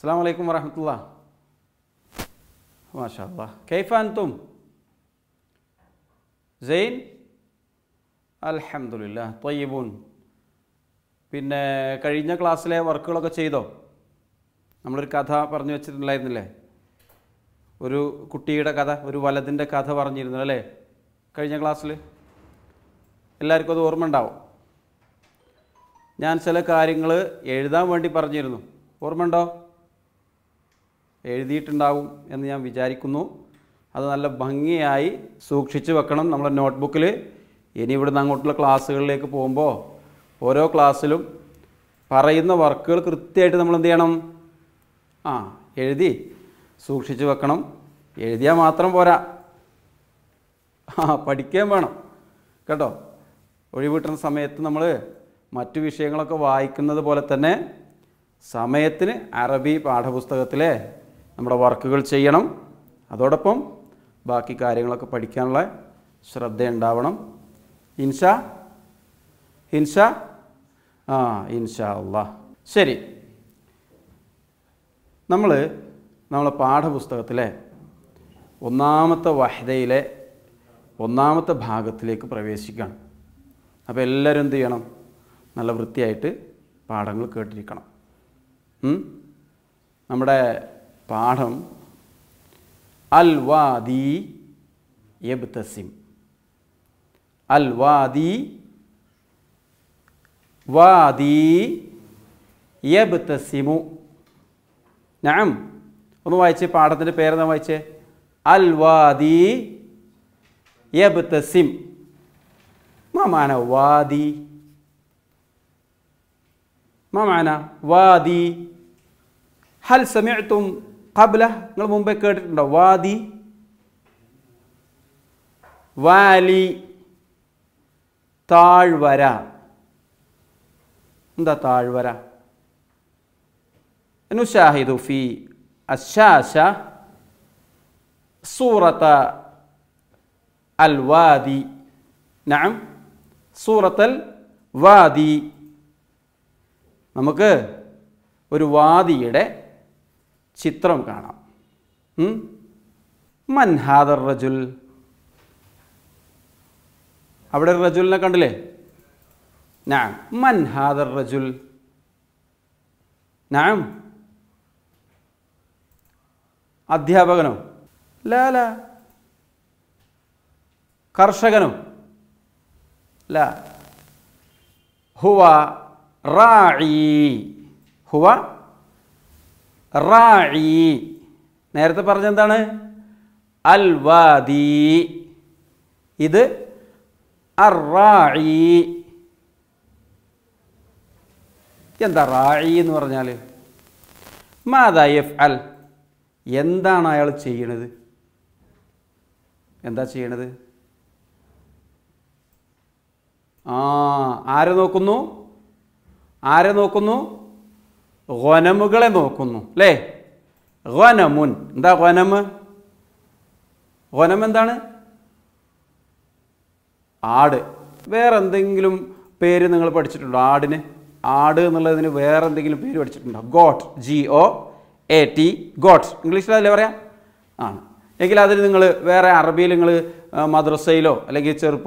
അസ്സാം വലൈക്കും വരഹമത്തുള്ള മാഷാ കൈഫ അൻതും സെയിൻ അലഹമുല്ല തൊയ്യബൂൻ പിന്നെ കഴിഞ്ഞ ക്ലാസ്സിലെ വർക്കുകളൊക്കെ ചെയ്തോ നമ്മളൊരു കഥ പറഞ്ഞു വെച്ചിട്ടുണ്ടായിരുന്നില്ലേ ഒരു കുട്ടിയുടെ കഥ ഒരു വലതിൻ്റെ കഥ പറഞ്ഞിരുന്നു അല്ലേ കഴിഞ്ഞ ക്ലാസ്സിൽ എല്ലാവർക്കും അത് ഓർമ്മ ഉണ്ടാവും ഞാൻ ചില കാര്യങ്ങൾ എഴുതാൻ വേണ്ടി പറഞ്ഞിരുന്നു ഓർമ്മ ഉണ്ടോ എഴുതിയിട്ടുണ്ടാവും എന്ന് ഞാൻ വിചാരിക്കുന്നു അത് നല്ല ഭംഗിയായി സൂക്ഷിച്ചു വെക്കണം നമ്മുടെ നോട്ട്ബുക്കിൽ ഇനി ഇവിടുന്ന് അങ്ങോട്ടുള്ള ക്ലാസ്സുകളിലേക്ക് പോകുമ്പോൾ ഓരോ ക്ലാസ്സിലും പറയുന്ന വർക്കുകൾ കൃത്യമായിട്ട് നമ്മൾ എന്ത് ചെയ്യണം ആ എഴുതി സൂക്ഷിച്ചു വെക്കണം എഴുതിയാൽ മാത്രം പോരാ ആ പഠിക്കാൻ വേണം കേട്ടോ ഒഴിവിട്ടുന്ന സമയത്ത് നമ്മൾ മറ്റു വിഷയങ്ങളൊക്കെ വായിക്കുന്നത് പോലെ തന്നെ സമയത്തിന് അറബി പാഠപുസ്തകത്തിലെ നമ്മുടെ വർക്കുകൾ ചെയ്യണം അതോടൊപ്പം ബാക്കി കാര്യങ്ങളൊക്കെ പഠിക്കാനുള്ള ശ്രദ്ധയുണ്ടാവണം ഇൻഷ ഇൻഷ ആ ഇൻഷാ അള്ളാ ശരി നമ്മൾ നമ്മളെ പാഠപുസ്തകത്തിലെ ഒന്നാമത്തെ വഹദയിലെ ഒന്നാമത്തെ ഭാഗത്തിലേക്ക് പ്രവേശിക്കുകയാണ് അപ്പോൾ എല്ലാവരും എന്ത് ചെയ്യണം നല്ല വൃത്തിയായിട്ട് പാഠങ്ങൾ കേട്ടിരിക്കണം നമ്മുടെ പാഠം അൽ വാദി യബ്തസിം അൽ വാദി വാദി യബ്തസിമു ഞാൻ ഒന്ന് വായിച്ച് പാഠത്തിൻ്റെ പേരെന്താ വായിച്ച് അൽ വാദി യബ്തസിം മാമാന വാദി മമാന വാദി ഹൽ സമയത്തും കബല നിങ്ങൾ മുമ്പേ കേട്ടിട്ടുണ്ടോ വാദി വാലി താഴ്വര എന്താ താഴ്വര നുഷാഹിദു ഫി അശാശ സൂറത്ത അൽ വാദി നാം സൂറത്തൽ വാദി നമുക്ക് ഒരു വാദിയുടെ ചിത്രം കാണാം മൻഹാദർ റജുൽ അവിടെ റജുലിനെ കണ്ടില്ലേ നാം മൻഹാദർ റജുൽ നാം അധ്യാപകനോ ലാല കർഷകനോ ല ഹുവ റായി ഹുവ റായി നേരത്തെ പറഞ്ഞെന്താണ് അൽ വാദി ഇത് അറായി എന്താ റായി എന്ന് പറഞ്ഞാൽ മാതാ എഫ് അൽ എന്താണ് അയാൾ ചെയ്യണത് എന്താ ചെയ്യണത് ആ ആരെ നോക്കുന്നു ആരെ നോക്കുന്നു ഖനമുകളെ നോക്കുന്നു അല്ലേ ഖനമുൻ എന്താ ഖനമ് ഖനം എന്താണ് ആട് വേറെ എന്തെങ്കിലും പേര് നിങ്ങൾ പഠിച്ചിട്ടുണ്ടോ ആടിന് ആട് എന്നുള്ളതിന് വേറെ എന്തെങ്കിലും പേര് പഠിച്ചിട്ടുണ്ടോ goat G O A T goat ഇംഗ്ലീഷിലല്ലേ പറയാം ആണ് എങ്കിൽ അതിന് നിങ്ങൾ വേറെ അറബിയിൽ നിങ്ങൾ മദ്രസയിലോ അല്ലെങ്കിൽ ചെറുപ്പ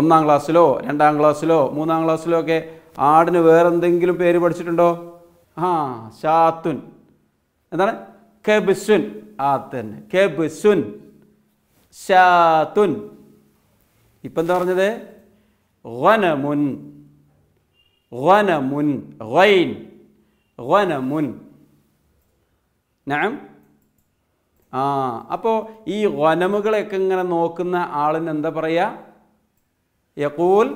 ഒന്നാം ക്ലാസ്സിലോ രണ്ടാം ക്ലാസ്സിലോ മൂന്നാം ക്ലാസ്സിലോ ഒക്കെ ആടിന് വേറെന്തെങ്കിലും പേര് പഠിച്ചിട്ടുണ്ടോ ആ ഷാത്തുൻ എന്താണ് കെബിസുൻ ആ തന്നെ കെബിസുൻ ഷാത്തുൻ ഇപ്പം എന്താ പറഞ്ഞത് വനമുൻ വനമുൻ വൈൻ വനമുൻ ഞാൻ ആ അപ്പോൾ ഈ വനമുകളെയൊക്കെ ഇങ്ങനെ നോക്കുന്ന ആളിന് എന്താ പറയുക യക്കൂൽ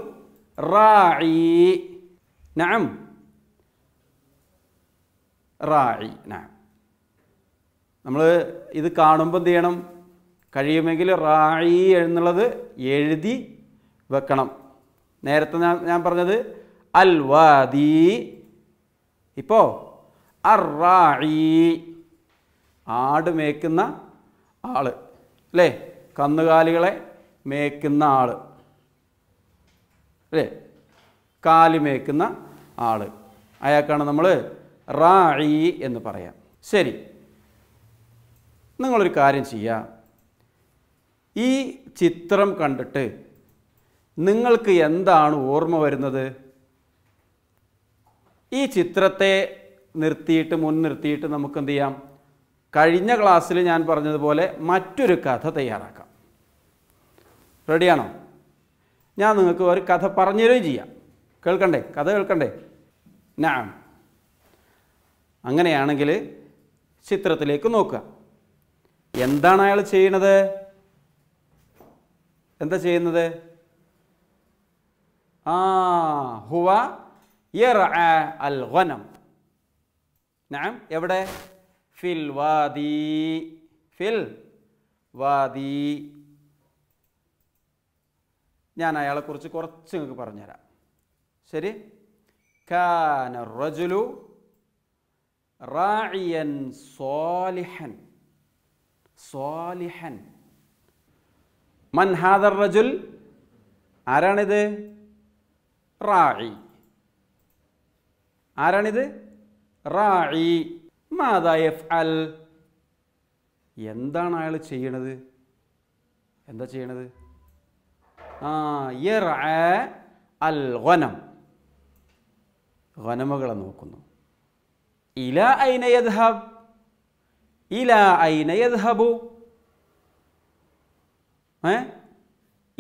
റായി نعم റായി നമ്മൾ ഇത് കാണുമ്പോൾ എന്ത് ചെയ്യണം കഴിയുമെങ്കിൽ റായി എന്നുള്ളത് എഴുതി വെക്കണം നേരത്തെ ഞാൻ ഞാൻ പറഞ്ഞത് അൽ വാദി ഇപ്പോൾ അറായി ആട് മേക്കുന്ന ആൾ അല്ലേ കന്നുകാലികളെ മേക്കുന്ന ആൾ അല്ലേ കാലി മേക്കുന്ന ആൾ അയാൾക്കാണ് നമ്മൾ റായി എന്ന് പറയാം ശരി നിങ്ങളൊരു കാര്യം ചെയ്യുക ഈ ചിത്രം കണ്ടിട്ട് നിങ്ങൾക്ക് എന്താണ് ഓർമ്മ വരുന്നത് ഈ ചിത്രത്തെ നിർത്തിയിട്ട് മുൻനിർത്തിയിട്ട് നിർത്തിയിട്ട് നമുക്ക് എന്ത് ചെയ്യാം കഴിഞ്ഞ ക്ലാസ്സിൽ ഞാൻ പറഞ്ഞതുപോലെ മറ്റൊരു കഥ തയ്യാറാക്കാം റെഡിയാണോ ഞാൻ നിങ്ങൾക്ക് ഒരു കഥ പറഞ്ഞു തരുകയും ചെയ്യാം കേൾക്കണ്ടേ കഥ കേൾക്കണ്ടേ നാം അങ്ങനെയാണെങ്കിൽ ചിത്രത്തിലേക്ക് നോക്കുക എന്താണ് അയാൾ ചെയ്യണത് എന്താ ചെയ്യുന്നത് ആ ഹുവ അൽ ഗനം എവിടെ ഫിൽ വാദി ഫിൽ വാദി ഞാൻ അയാളെക്കുറിച്ച് കുറച്ച് നിങ്ങൾക്ക് പറഞ്ഞുതരാം ശരി കാന റജുലു റായിയൻ സോലിഹൻ സോലിഹൻ മൻ ഹാദർ റജുൽ ആരാണിത് റായി ആരാണിത് റായി മാതായഫ് അൽ എന്താണ് അയാൾ ചെയ്യണത് എന്താ ചെയ്യണത് ആ അൽ ഗനം വനമകളെ നോക്കുന്നു ഇല ഐന യദ്ഹബ് ഇല ഐന ഏ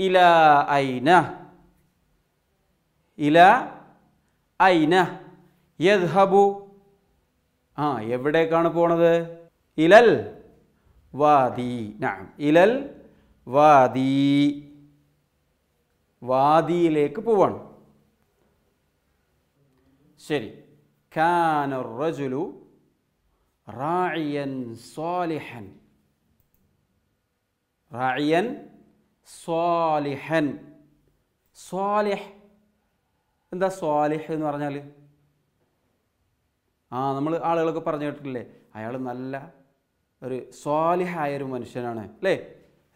ഇല ഐന ഇല ഐന യദ്ഹബു ആ എവിടേക്കാണ് പോണത് ഇലൽ വാദി നാം ഇലൽ വാദി വാദിയിലേക്ക് പോവാണ് ശരി കാനുറജുലു റായിയൻ സ്വാലിഹൻ റായിയൻ സ്വാലിഹൻ സ്വാലിഹ് എന്താ സ്വാലിഹ് എന്ന് പറഞ്ഞാൽ ആ നമ്മൾ ആളുകളൊക്കെ പറഞ്ഞു കേട്ടിട്ടില്ലേ അയാൾ നല്ല ഒരു സ്വാലിഹായ ഒരു മനുഷ്യനാണ് അല്ലേ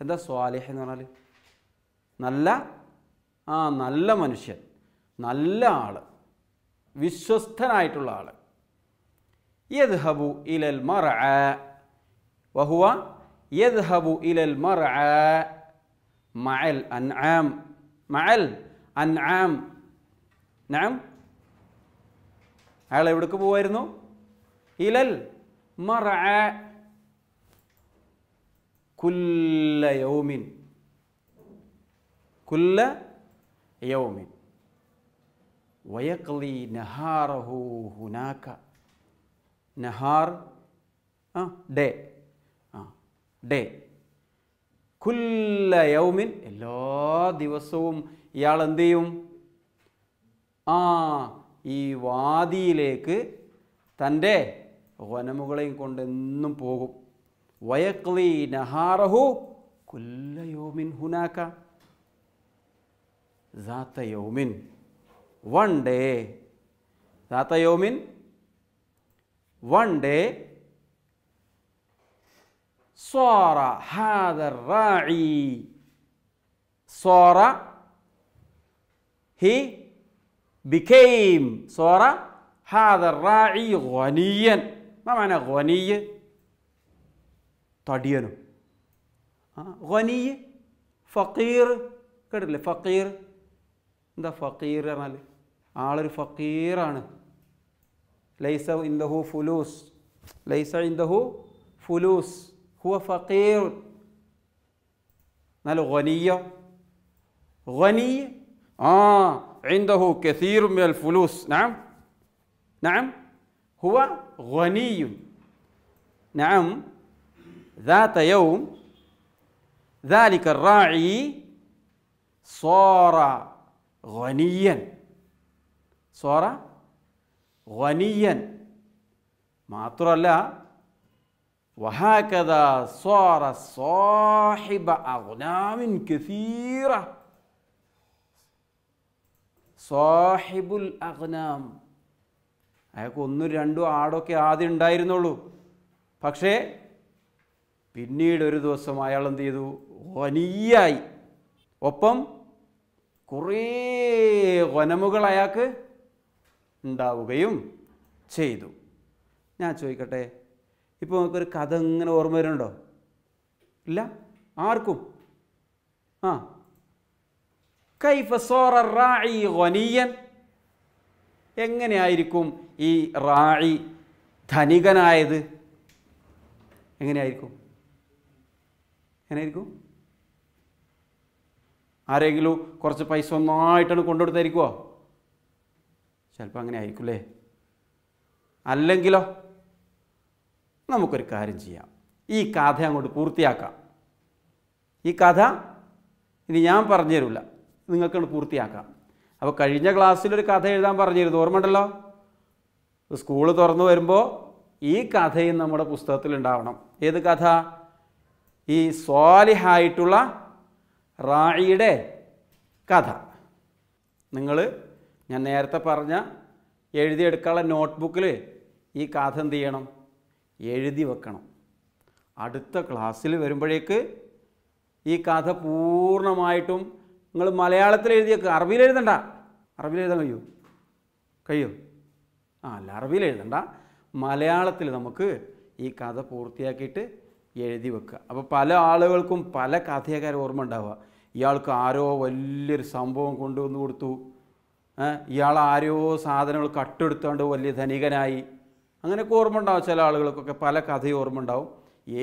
എന്താ സ്വാലിഹ് എന്ന് പറഞ്ഞാൽ നല്ല ആ നല്ല മനുഷ്യൻ നല്ല ആൾ വിശ്വസ്തനായിട്ടുള്ള ആൾ യദ്ഹബു ഇലൽ മറ വഹുവ യദ്ഹബു ഇലൽ മറ മഅൽ അൻആം മഅൽ അൻആം നാം അയാൾ എവിടേക്ക് പോവായിരുന്നു ഇലൽ മറ കുല്ല യൗമിൻ കുല്ല യൗമിൻ വയക്ലി നഹാറഹു ഹുനാക്ക നഹാർ ആ ഡേ ആ ഡേ കുല്ല യൗമിൻ എല്ലാ ദിവസവും ഇയാൾ എന്ത് ചെയ്യും ആ ഈ വാദിയിലേക്ക് തൻ്റെ വനമുകളെയും കൊണ്ട് എന്നും പോകും വയക്ലി നഹാറഹു കുല്ല യൗമിൻ ഹുനാക്ക യൗമിൻ one day ذات يوم one day صار هذا الراعي صار he became صار هذا الراعي غنيا ما معنى غني طدينه غني فقير كده فقير ده فقير أنا ليه ആളൊരു ഫക്കീറാണ് ലൈസ ഇന്ദഹു ഫുലൂസ് ലൈസ ഇന്ദഹു ഫുലൂസ് ഹുവ ഫക്കീർ എന്നാൽ ഗനിയ ഗനി ആ عنده كثير من الفلوس نعم نعم هو غني نعم ذات يوم ذلك الراعي صار غنيا സോറ വനിയൻ മാത്രമല്ല വഹാക്കഥ സോറ സോഹിബ അഗ്നാമിൻ കസീറ സോഹിബുൽ അഗ്നാം അയാൾക്ക് ഒന്നും രണ്ടും ആടൊക്കെ ആദ്യം ഉണ്ടായിരുന്നുള്ളൂ പക്ഷേ പിന്നീട് ഒരു ദിവസം അയാൾ എന്ത് ചെയ്തു വനിയായി ഒപ്പം കുറേ വനമുകൾ അയാൾക്ക് ഉണ്ടാവുകയും ചെയ്തു ഞാൻ ചോദിക്കട്ടെ ഇപ്പോൾ നമുക്കൊരു കഥ ഇങ്ങനെ ഓർമ്മ വരുന്നുണ്ടോ ഇല്ല ആർക്കും ആ കൈഫ സോറ റായി ഖനിയൻ എങ്ങനെയായിരിക്കും ഈ റായി ധനികനായത് എങ്ങനെയായിരിക്കും എങ്ങനെയായിരിക്കും ആരെങ്കിലും കുറച്ച് പൈസ ഒന്നായിട്ടാണ് കൊണ്ടുകൊടുത്തായിരിക്കുമോ ചിലപ്പോൾ അങ്ങനെ ആയിരിക്കുമല്ലേ അല്ലെങ്കിലോ നമുക്കൊരു കാര്യം ചെയ്യാം ഈ കഥ അങ്ങോട്ട് പൂർത്തിയാക്കാം ഈ കഥ ഇനി ഞാൻ പറഞ്ഞു തരില്ല നിങ്ങൾക്കങ്ങോട്ട് പൂർത്തിയാക്കാം അപ്പോൾ കഴിഞ്ഞ ക്ലാസ്സിലൊരു കഥ എഴുതാൻ പറഞ്ഞിരുന്നു ഓർമ്മയുണ്ടല്ലോ സ്കൂൾ തുറന്നു വരുമ്പോൾ ഈ കഥയും നമ്മുടെ പുസ്തകത്തിൽ ഉണ്ടാവണം ഏത് കഥ ഈ സ്വാലിഹായിട്ടുള്ള റായിയുടെ കഥ നിങ്ങൾ ഞാൻ നേരത്തെ പറഞ്ഞ എഴുതിയെടുക്കാനുള്ള നോട്ട്ബുക്കിൽ ഈ കഥ എന്ത് ചെയ്യണം എഴുതി വെക്കണം അടുത്ത ക്ലാസ്സിൽ വരുമ്പോഴേക്ക് ഈ കഥ പൂർണ്ണമായിട്ടും നിങ്ങൾ മലയാളത്തിൽ എഴുതിയേക്ക് അറബിയിൽ എഴുതണ്ട അറബിയിൽ എഴുതാൻ കഴിയൂ കഴിയോ ആ അല്ല അറബിയിൽ എഴുതണ്ട മലയാളത്തിൽ നമുക്ക് ഈ കഥ പൂർത്തിയാക്കിയിട്ട് എഴുതി വെക്കുക അപ്പോൾ പല ആളുകൾക്കും പല കഥയൊക്കെ ഓർമ്മ ഉണ്ടാവുക ഇയാൾക്ക് ആരോ വലിയൊരു സംഭവം കൊണ്ടുവന്ന് കൊടുത്തു ഇയാൾ ആരോ സാധനങ്ങൾ കട്ടെടുത്തുകൊണ്ട് വലിയ ധനികനായി അങ്ങനെയൊക്കെ ഓർമ്മ ഉണ്ടാവും ചില ആളുകൾക്കൊക്കെ പല കഥയും ഓർമ്മ ഉണ്ടാവും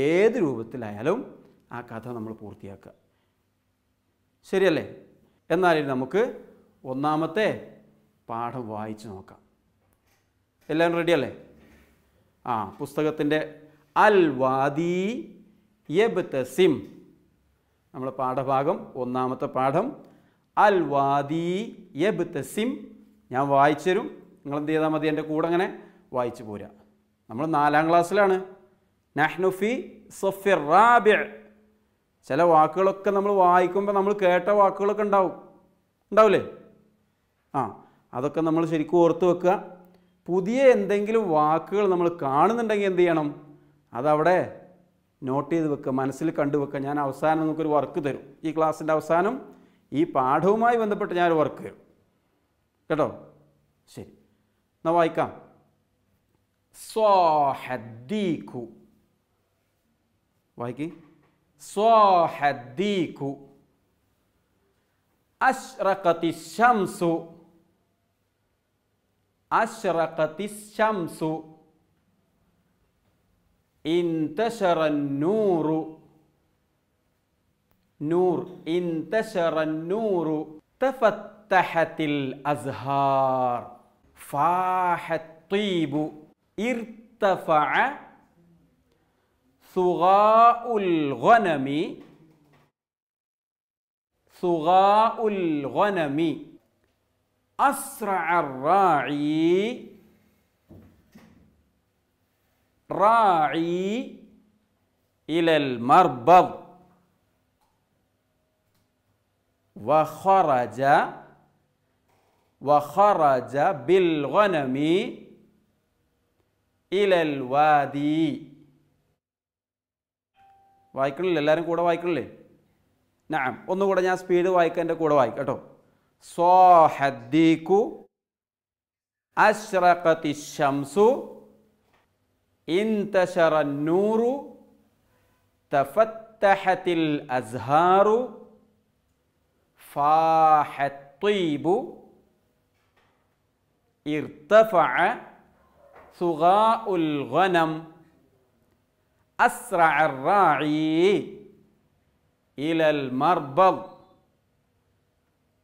ഏത് രൂപത്തിലായാലും ആ കഥ നമ്മൾ പൂർത്തിയാക്കുക ശരിയല്ലേ എന്നാലും നമുക്ക് ഒന്നാമത്തെ പാഠം വായിച്ചു നോക്കാം എല്ലാം റെഡിയല്ലേ ആ പുസ്തകത്തിൻ്റെ അൽ വാദി യബ് തസിം നമ്മളെ പാഠഭാഗം ഒന്നാമത്തെ പാഠം അൽ വാദി യബ് തസിം ഞാൻ വായിച്ചു നിങ്ങൾ എന്ത് ചെയ്താൽ മതി എൻ്റെ കൂടെ അങ്ങനെ വായിച്ചു പോരാ നമ്മൾ നാലാം ക്ലാസ്സിലാണ് നഹ്നുഫി സൊഫിർ റാബിഅ ചില വാക്കുകളൊക്കെ നമ്മൾ വായിക്കുമ്പോൾ നമ്മൾ കേട്ട വാക്കുകളൊക്കെ ഉണ്ടാവും ഉണ്ടാവില്ലേ ആ അതൊക്കെ നമ്മൾ ശരിക്കും ഓർത്ത് വെക്കുക പുതിയ എന്തെങ്കിലും വാക്കുകൾ നമ്മൾ കാണുന്നുണ്ടെങ്കിൽ എന്ത് ചെയ്യണം അതവിടെ നോട്ട് ചെയ്ത് വെക്കുക മനസ്സിൽ കണ്ടു വെക്കുക ഞാൻ അവസാനം നമുക്കൊരു വർക്ക് തരും ഈ ക്ലാസ്സിൻ്റെ അവസാനം ഈ പാഠവുമായി ബന്ധപ്പെട്ട് ഞാൻ വർക്ക് ചെയ്യും കേട്ടോ ശരി എന്നാൽ വായിക്കാം സ്വാഹദ്ദീഖു വായിക്കി സ്വാഹദ്ദീഖു അശ്രഖത്തി ശംസു അശ്രഖത്തി ശംസു ഇൻ നൂറു نور انتشر النور تفتحت الأزهار فاح الطيب ارتفع ثغاء الغنم ثغاء الغنم أسرع الراعي راعي إلى المربض വഹറജ വഹറജ ബിൽ ഗനമി ഇലൽ വാദി വായിക്കണില്ലേ എല്ലാവരും കൂടെ വായിക്കണില്ലേ നാം ഒന്നുകൂടെ ഞാൻ സ്പീഡ് വായിക്കാൻ കൂടെ വായിക്കാം കേട്ടോ സോഹദ്ദീഖു അശ്രഖത്തി ഷംസു ഇൻതശറ നൂറു തഫത്തഹത്തിൽ അസ്ഹാറു فاح الطيب ارتفع ثغاء الغنم أسرع الراعي إلى المربض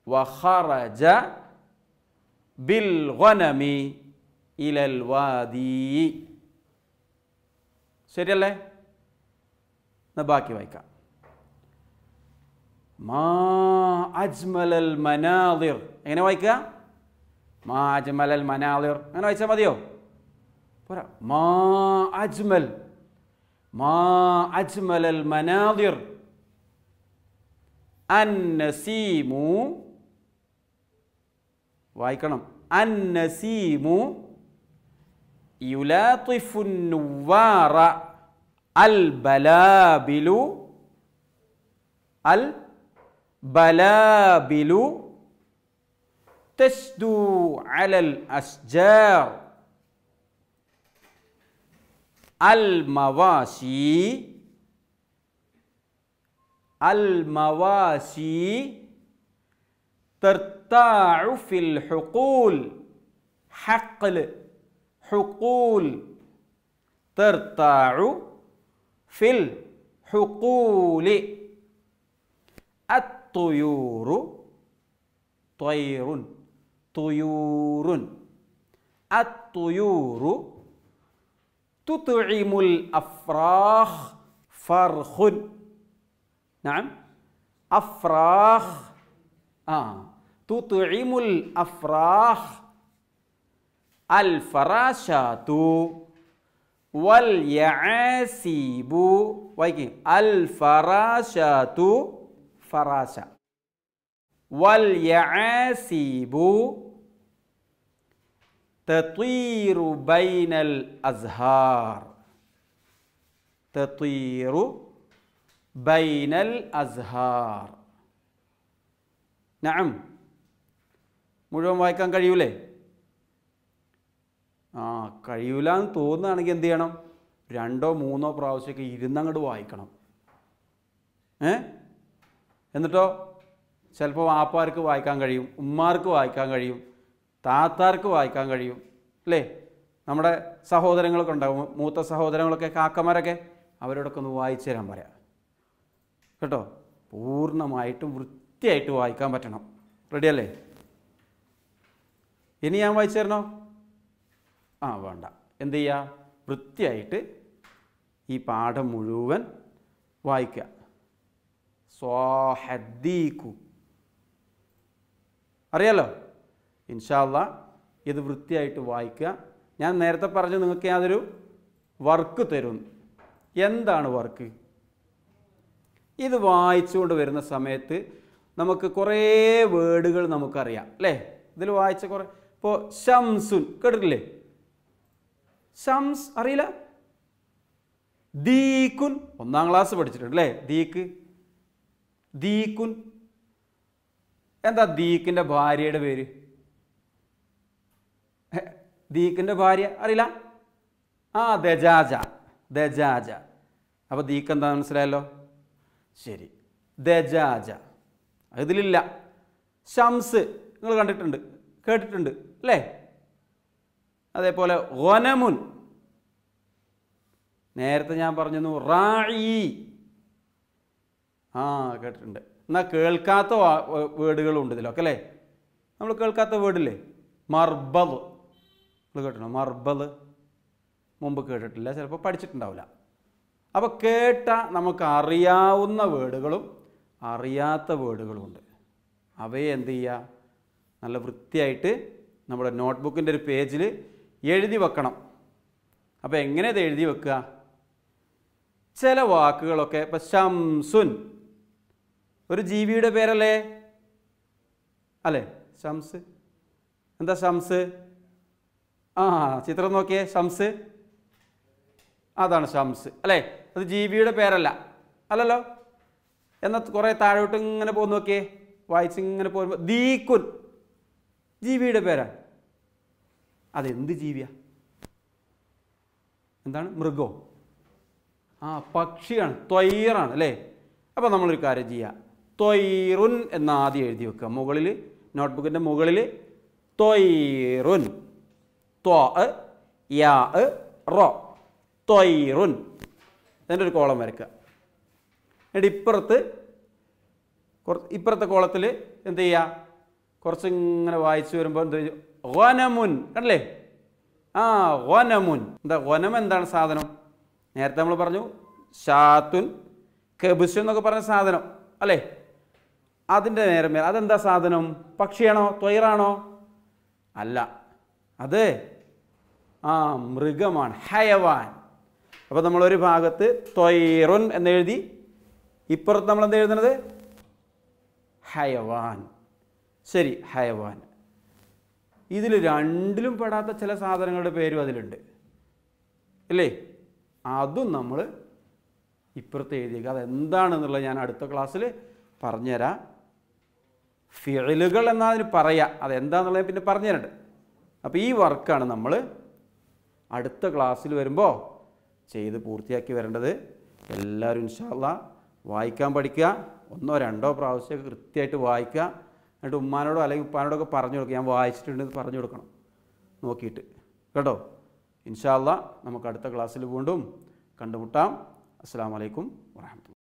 وخرج بالغنم إلى الوادي الله نباكي بايكا ما أجمل المناظر أين وايكا ما أجمل المناظر أين وايكا ما ديو برا ما أجمل ما أجمل المناظر النسيم وايكا النسيم يلاطف النوار البلابل البلابل بلابل تسدو على الأشجار المواشي المواشي ترتاع في الحقول حقل حقول ترتاع في الحقول الطيور طير طيور الطيور تطعم الأفراخ فرخ نعم أفراخ آه. تطعم الأفراخ الفراشات واليعاسيب الفراشات ഫറാശ വൽ യാസീബു തത്വീറു ബൈനൽ അസ്ഹാർ തത്വീറു ബൈനൽ അസ്ഹാർ നഅം മുഴുവൻ വായിക്കാൻ കഴിയൂലേ ആ കഴിയൂല എന്ന് തോന്നുകയാണെങ്കിൽ എന്ത് ചെയ്യണം രണ്ടോ മൂന്നോ പ്രാവശ്യമൊക്കെ ഇരുന്നങ്ങോട്ട് വായിക്കണം ഏ എന്നിട്ടോ ചിലപ്പോൾ ആപ്പാർക്ക് വായിക്കാൻ കഴിയും ഉമ്മാർക്ക് വായിക്കാൻ കഴിയും താത്താർക്ക് വായിക്കാൻ കഴിയും അല്ലേ നമ്മുടെ സഹോദരങ്ങളൊക്കെ ഉണ്ടാകും മൂത്ത സഹോദരങ്ങളൊക്കെ കാക്കമാരൊക്കെ അവരോടൊക്കെ ഒന്ന് വായിച്ചു തരാൻ പറയാം കേട്ടോ പൂർണ്ണമായിട്ടും വൃത്തിയായിട്ട് വായിക്കാൻ പറ്റണം റെഡിയല്ലേ ഇനി ഞാൻ വായിച്ചു തരണോ ആ വേണ്ട എന്ത് ചെയ്യുക വൃത്തിയായിട്ട് ഈ പാഠം മുഴുവൻ വായിക്കുക സ്വാഹദ്ദീഖു അറിയാലോ ഇൻഷാല്ല ഇത് വൃത്തിയായിട്ട് വായിക്കുക ഞാൻ നേരത്തെ പറഞ്ഞു നിങ്ങൾക്ക് യാതൊരു വർക്ക് തരും എന്താണ് വർക്ക് ഇത് വായിച്ചുകൊണ്ട് വരുന്ന സമയത്ത് നമുക്ക് കുറേ വേർഡുകൾ നമുക്കറിയാം അല്ലേ ഇതിൽ വായിച്ച കുറേ ഇപ്പോൾ ഷംസുൻ കേട്ടിട്ടില്ലേ ഷംസ് അറിയില്ല ദീഖുൻ ഒന്നാം ക്ലാസ് പഠിച്ചിട്ടുണ്ട് അല്ലേ ദീക്ക് ദീക്കുൻ എന്താ ദീക്കിൻ്റെ ഭാര്യയുടെ പേര് ദീക്കിൻ്റെ ഭാര്യ അറിയില്ല ആ ദജാജ ദജാജ അപ്പോൾ ദീക്ക് എന്താ മനസ്സിലായല്ലോ ശരി ദജാജ ഇതിലില്ല ഷംസ് നിങ്ങൾ കണ്ടിട്ടുണ്ട് കേട്ടിട്ടുണ്ട് അല്ലേ അതേപോലെ ഒനമുൻ നേരത്തെ ഞാൻ പറഞ്ഞു റായി ആ കേട്ടിട്ടുണ്ട് എന്നാൽ കേൾക്കാത്ത വേർഡുകളും ഉണ്ട് ഇതിലൊക്കെ അല്ലേ നമ്മൾ കേൾക്കാത്ത വേർഡില്ലേ മർബദ് നമ്മൾ കേട്ടോ മർബദ് മുമ്പ് കേട്ടിട്ടില്ല ചിലപ്പോൾ പഠിച്ചിട്ടുണ്ടാവില്ല അപ്പോൾ കേട്ട നമുക്ക് അറിയാവുന്ന വേർഡുകളും അറിയാത്ത വേർഡുകളും ഉണ്ട് അവയെ എന്ത് ചെയ്യുക നല്ല വൃത്തിയായിട്ട് നമ്മുടെ നോട്ട്ബുക്കിൻ്റെ ഒരു പേജിൽ എഴുതി വെക്കണം അപ്പോൾ എങ്ങനെ ഇത് എഴുതി വെക്കുക ചില വാക്കുകളൊക്കെ ഇപ്പം ശംസുൻ ഒരു ജീവിയുടെ പേരല്ലേ അല്ലേ ഷംസ് എന്താ ഷംസ് ആ ചിത്രം നോക്കിയേ ഷംസ് അതാണ് ഷംസ് അല്ലേ അത് ജീവിയുടെ പേരല്ല അല്ലല്ലോ എന്നാൽ കുറേ താഴോട്ട് ഇങ്ങനെ പോകുന്ന നോക്കിയേ വായിച്ച് ഇങ്ങനെ പോകുമ്പോൾ ദീക്കുൻ ജീവിയുടെ പേരാ അതെന്ത് ജീവിയാ എന്താണ് മൃഗോ ആ പക്ഷിയാണ് ത്വയറാണ് അല്ലേ അപ്പോൾ നമ്മളൊരു കാര്യം ചെയ്യാം തൊയ്റുൻ എന്ന് ആദ്യം എഴുതി വെക്കുക മുകളിൽ നോട്ട്ബുക്കിൻ്റെ മുകളിൽ തൊയ്റുൻ ത്വ യാ റോ തൊയ്റുൻ ഇതിൻ്റെ ഒരു കോളം വരക്കുക എന്നിട്ട് ഇപ്പുറത്ത് ഇപ്പുറത്തെ കോളത്തിൽ എന്ത് ചെയ്യുക കുറച്ചിങ്ങനെ വായിച്ചു വരുമ്പോൾ എന്ത് ഗനമുൻ കണ്ടല്ലേ ആ ഗനമുൻ എന്താ ഓനം എന്താണ് സാധനം നേരത്തെ നമ്മൾ പറഞ്ഞു ഷാത്തുൻ കബുസ് എന്നൊക്കെ പറഞ്ഞ സാധനം അല്ലേ അതിൻ്റെ നേരമേൽ അതെന്താ സാധനം പക്ഷിയാണോ തൊയറാണോ അല്ല അത് ആ മൃഗമാണ് ഹയവാൻ അപ്പോൾ നമ്മളൊരു ഭാഗത്ത് തൊയറുൻ എന്നെഴുതി ഇപ്പുറത്ത് നമ്മൾ എന്താ എഴുതുന്നത് ഹയവാൻ ശരി ഹയവാൻ ഇതിൽ രണ്ടിലും പെടാത്ത ചില സാധനങ്ങളുടെ പേരും അതിലുണ്ട് അല്ലേ അതും നമ്മൾ ഇപ്പുറത്ത് എഴുതിയേക്കുക അതെന്താണെന്നുള്ളത് ഞാൻ അടുത്ത ക്ലാസ്സിൽ പറഞ്ഞുതരാം ഫിഴലുകൾ എന്നതിന് പറയാം അതെന്താണെന്നുള്ളത് പിന്നെ പറഞ്ഞുതരണ്ട് അപ്പോൾ ഈ വർക്കാണ് നമ്മൾ അടുത്ത ക്ലാസ്സിൽ വരുമ്പോൾ ചെയ്ത് പൂർത്തിയാക്കി വരേണ്ടത് എല്ലാവരും ഇൻഷാല്ല വായിക്കാൻ പഠിക്കുക ഒന്നോ രണ്ടോ പ്രാവശ്യം കൃത്യമായിട്ട് വായിക്കുക എന്നിട്ട് ഉമ്മാനോടോ അല്ലെങ്കിൽ ഉപ്പാനോടൊക്കെ പറഞ്ഞു കൊടുക്കുക ഞാൻ വായിച്ചിട്ടുണ്ടെന്ന് പറഞ്ഞു കൊടുക്കണം നോക്കിയിട്ട് കേട്ടോ ഇൻഷാല്ല നമുക്ക് അടുത്ത ക്ലാസ്സിൽ വീണ്ടും കണ്ടുമുട്ടാം അസ്സാം വലൈക്കും വാഹമത്തുള്ള